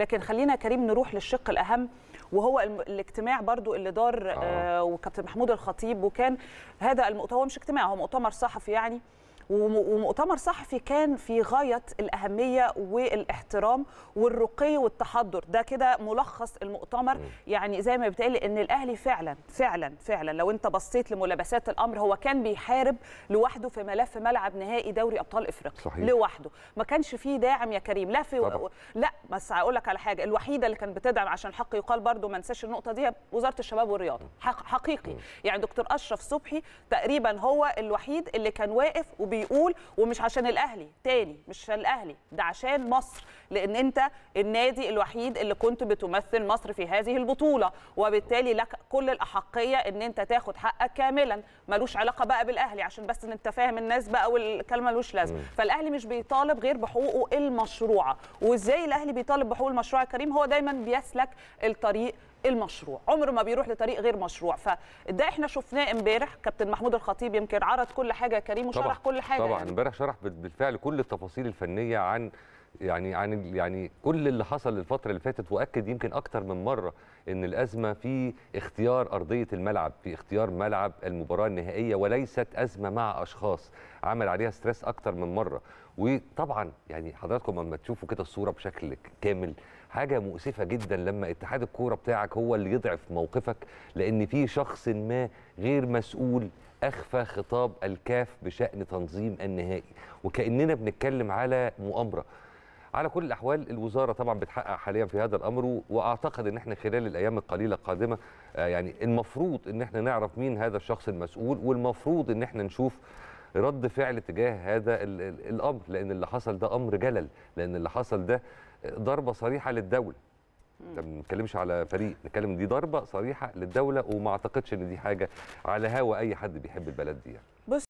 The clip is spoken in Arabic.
لكن خلينا كريم نروح للشق الاهم وهو الاجتماع برضو اللي دار آه. آه. وكابتن محمود الخطيب وكان هذا المؤتمر مش اجتماع هو مؤتمر صحفي يعني ومؤتمر صحفي كان في غايه الاهميه والاحترام والرقي والتحضر ده كده ملخص المؤتمر يعني زي ما بتقال ان الاهلي فعلا فعلا فعلا لو انت بصيت لملابسات الامر هو كان بيحارب لوحده في ملف ملعب نهائي دوري ابطال افريقيا صحيح. لوحده ما كانش فيه داعم يا كريم لا في طبعا. لا بس هقول لك على حاجه الوحيده اللي كانت بتدعم عشان حق يقال برضو ما انساش النقطه دي وزاره الشباب والرياضه حق حقيقي يعني دكتور اشرف صبحي تقريبا هو الوحيد اللي كان واقف وبي بيقول ومش عشان الاهلي تاني مش عشان الاهلي ده عشان مصر لان انت النادي الوحيد اللي كنت بتمثل مصر في هذه البطوله وبالتالي لك كل الاحقيه ان انت تاخد حقك كاملا ملوش علاقه بقى بالاهلي عشان بس انت فاهم الناس بقى والكلمه ملوش لازمه فالاهلي مش بيطالب غير بحقوقه المشروعه وازاي الاهلي بيطالب بحقوق المشروع الكريم هو دايما بيسلك الطريق المشروع عمره ما بيروح لطريق غير مشروع فده احنا شفناه امبارح كابتن محمود الخطيب يمكن عرض كل حاجه كريم وشرح طبعًا كل حاجه طبعا يعني. امبارح يعني. شرح بالفعل كل التفاصيل الفنيه عن يعني عن يعني كل اللي حصل الفتره اللي فاتت واكد يمكن اكتر من مره ان الازمه في اختيار ارضيه الملعب في اختيار ملعب المباراه النهائيه وليست ازمه مع اشخاص عمل عليها ستريس اكتر من مره وطبعا يعني حضراتكم لما تشوفوا كده الصوره بشكل كامل حاجه مؤسفه جدا لما اتحاد الكوره بتاعك هو اللي يضعف موقفك لان في شخص ما غير مسؤول اخفى خطاب الكاف بشان تنظيم النهائي وكاننا بنتكلم على مؤامره على كل الاحوال الوزاره طبعا بتحقق حاليا في هذا الامر واعتقد ان احنا خلال الايام القليله القادمه آه، يعني المفروض ان احنا نعرف مين هذا الشخص المسؤول والمفروض ان احنا نشوف رد فعل تجاه هذا الامر لان اللي حصل ده امر جلل لان اللي حصل ده ضربه صريحه للدوله ما نتكلمش على فريق نتكلم دي ضربه صريحه للدوله وما اعتقدش ان دي حاجه على هوا اي حد بيحب البلد دي يعني.